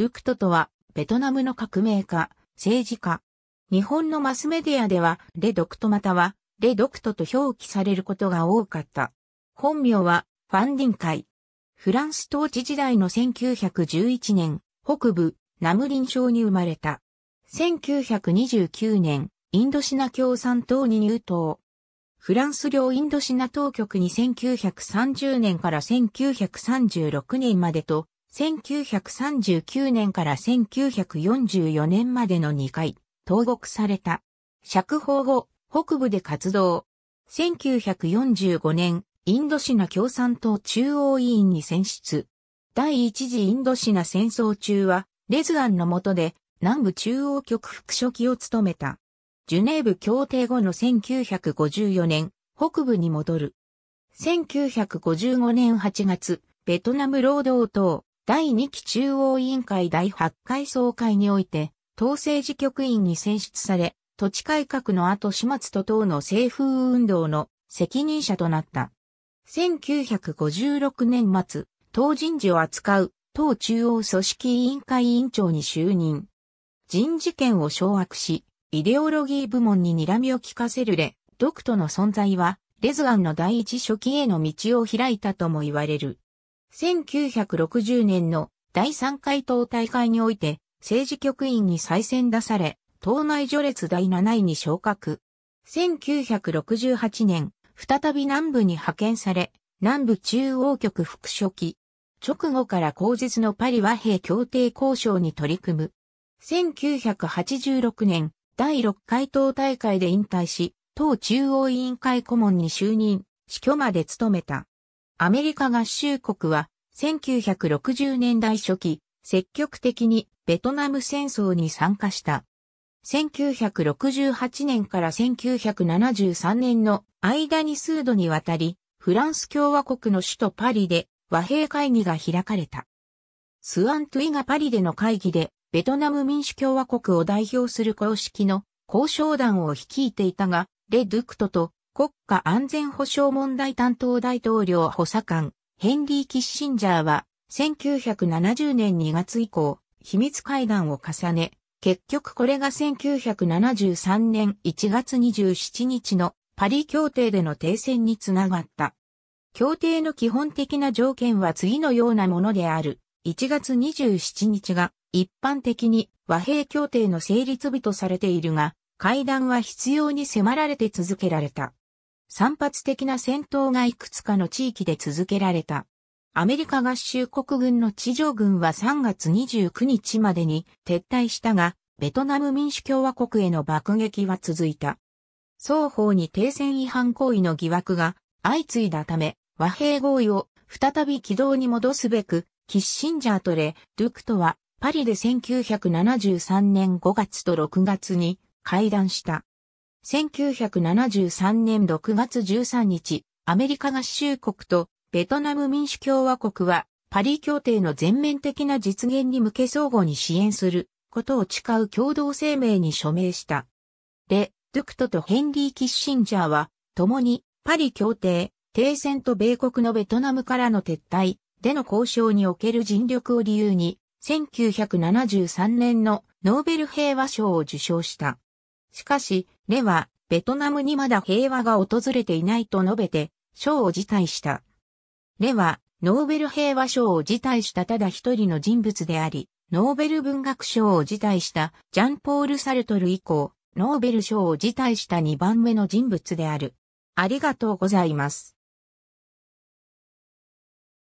ルクトとは、ベトナムの革命家、政治家。日本のマスメディアでは、レドクトまたは、レドクトと表記されることが多かった。本名は、ファンディン会。フランス統治時代の1911年、北部、ナムリン省に生まれた。1929年、インドシナ共産党に入党。フランス領インドシナ当局に1930年から1936年までと1939年から1944年までの2回、投獄された。釈放後、北部で活動。1945年、インドシナ共産党中央委員に選出。第一次インドシナ戦争中は、レズアンの下で、南部中央局副書記を務めた。ジュネーブ協定後の1954年、北部に戻る。1955年8月、ベトナム労働党、第2期中央委員会第8回総会において、党政治局員に選出され、土地改革の後始末と党の政風運動の責任者となった。1956年末、党人事を扱う党中央組織委員会委員長に就任。人事権を掌握し、イデオロギー部門に睨みを利かせるレ、ドクトの存在は、レズアンの第一初期への道を開いたとも言われる。1960年の第3回党大会において政治局員に再選出され、党内序列第7位に昇格。1968年、再び南部に派遣され、南部中央局副書記。直後から口実のパリ和平協定交渉に取り組む。1986年、第6回党大会で引退し、党中央委員会顧問に就任、死去まで務めた。アメリカ合衆国は1960年代初期、積極的にベトナム戦争に参加した。1968年から1973年の間に数度にわたり、フランス共和国の首都パリで和平会議が開かれた。スアントゥイがパリでの会議で、ベトナム民主共和国を代表する公式の交渉団を率いていたが、レ・ドゥクトと国家安全保障問題担当大統領補佐官、ヘンリー・キッシンジャーは、1970年2月以降、秘密会談を重ね、結局これが1973年1月27日のパリ協定での停戦につながった。協定の基本的な条件は次のようなものである。1月27日が一般的に和平協定の成立日とされているが、会談は必要に迫られて続けられた。散発的な戦闘がいくつかの地域で続けられた。アメリカ合衆国軍の地上軍は3月29日までに撤退したが、ベトナム民主共和国への爆撃は続いた。双方に停戦違反行為の疑惑が相次いだため、和平合意を再び軌道に戻すべく、キッシンジャーとレ・ドゥクトはパリで1973年5月と6月に会談した。1973年6月13日、アメリカ合衆国とベトナム民主共和国はパリ協定の全面的な実現に向け相互に支援することを誓う共同声明に署名した。レ・ドゥクトとヘンリー・キッシンジャーは共にパリ協定、停戦と米国のベトナムからの撤退での交渉における尽力を理由に1973年のノーベル平和賞を受賞した。しかし、レは、ベトナムにまだ平和が訪れていないと述べて、賞を辞退した。レは、ノーベル平和賞を辞退したただ一人の人物であり、ノーベル文学賞を辞退したジャンポール・サルトル以降、ノーベル賞を辞退した2番目の人物である。ありがとうございます。